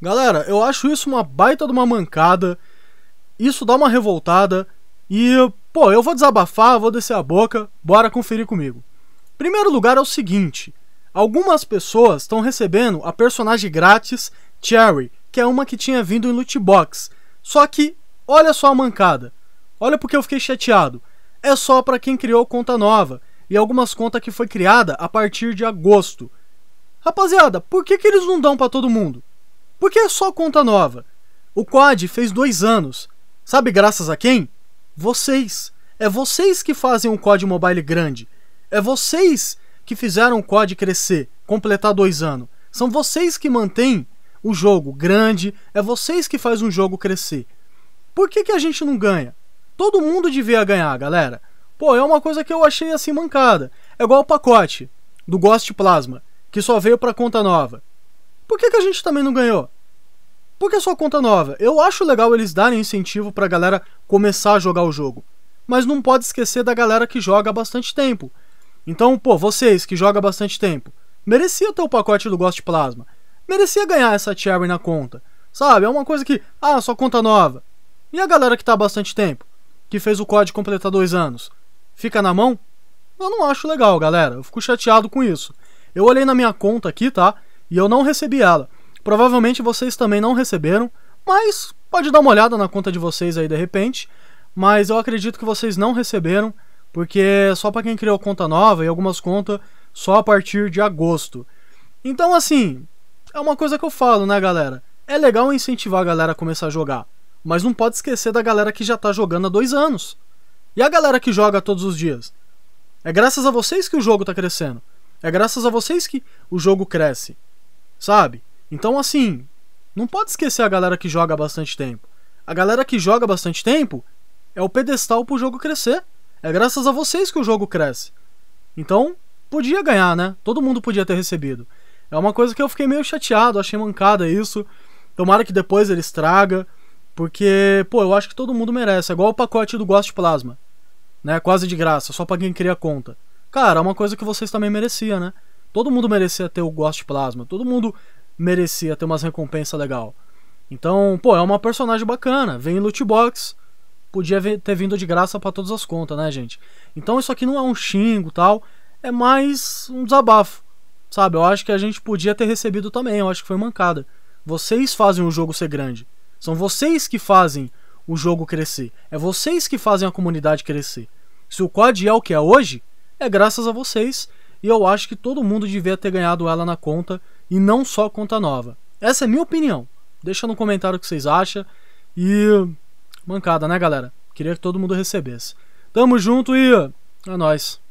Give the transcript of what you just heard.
Galera, eu acho isso uma baita de uma mancada. Isso dá uma revoltada. E, pô, eu vou desabafar, vou descer a boca, bora conferir comigo. Primeiro lugar é o seguinte: algumas pessoas estão recebendo a personagem grátis Cherry, que é uma que tinha vindo em loot box. Só que, olha só a mancada. Olha porque eu fiquei chateado. É só para quem criou conta nova e algumas contas que foi criada a partir de agosto. Rapaziada, por que, que eles não dão para todo mundo? Por que só conta nova? O COD fez dois anos. Sabe graças a quem? Vocês. É vocês que fazem um COD Mobile grande. É vocês que fizeram o COD crescer, completar dois anos. São vocês que mantêm o jogo grande, é vocês que fazem um jogo crescer. Por que, que a gente não ganha? Todo mundo devia ganhar, galera. Pô, é uma coisa que eu achei assim mancada. É igual o pacote do Ghost Plasma, que só veio pra conta nova por que, que a gente também não ganhou? Por que é só conta nova? Eu acho legal eles darem incentivo pra galera começar a jogar o jogo. Mas não pode esquecer da galera que joga há bastante tempo. Então, pô, vocês que jogam há bastante tempo, merecia ter o pacote do Ghost Plasma. Merecia ganhar essa Cherry na conta. Sabe? É uma coisa que, ah, só conta nova. E a galera que tá há bastante tempo? Que fez o código completar dois anos? Fica na mão? Eu não acho legal, galera. Eu fico chateado com isso. Eu olhei na minha conta aqui, tá? e eu não recebi ela. Provavelmente vocês também não receberam, mas pode dar uma olhada na conta de vocês aí de repente. Mas eu acredito que vocês não receberam, porque é só para quem criou conta nova e algumas contas só a partir de agosto. Então, assim, é uma coisa que eu falo, né, galera? É legal incentivar a galera a começar a jogar, mas não pode esquecer da galera que já tá jogando há dois anos. E a galera que joga todos os dias? É graças a vocês que o jogo tá crescendo. É graças a vocês que o jogo cresce sabe? Então, assim, não pode esquecer a galera que joga bastante tempo. A galera que joga bastante tempo é o pedestal pro jogo crescer. É graças a vocês que o jogo cresce. Então, podia ganhar, né? Todo mundo podia ter recebido. É uma coisa que eu fiquei meio chateado, achei mancada isso. Tomara que depois ele estraga, porque, pô, eu acho que todo mundo merece. É igual o pacote do Ghost Plasma, né? Quase de graça, só pra quem cria conta. Cara, é uma coisa que vocês também mereciam, né? Todo mundo merecia ter o Ghost Plasma, todo mundo merecia ter umas recompensas legal. Então, pô, é uma personagem bacana, vem em loot box, podia ter vindo de graça para todas as contas, né, gente? Então isso aqui não é um xingo, tal, é mais um desabafo. Sabe? Eu acho que a gente podia ter recebido também, eu acho que foi mancada. Vocês fazem o jogo ser grande. São vocês que fazem o jogo crescer. É vocês que fazem a comunidade crescer. Se o COD é o que é hoje, é graças a vocês e eu acho que todo mundo devia ter ganhado ela na conta e não só conta nova. Essa é minha opinião. Deixa no comentário o que vocês acham e mancada, né, galera? Queria que todo mundo recebesse. Tamo junto e é nóis.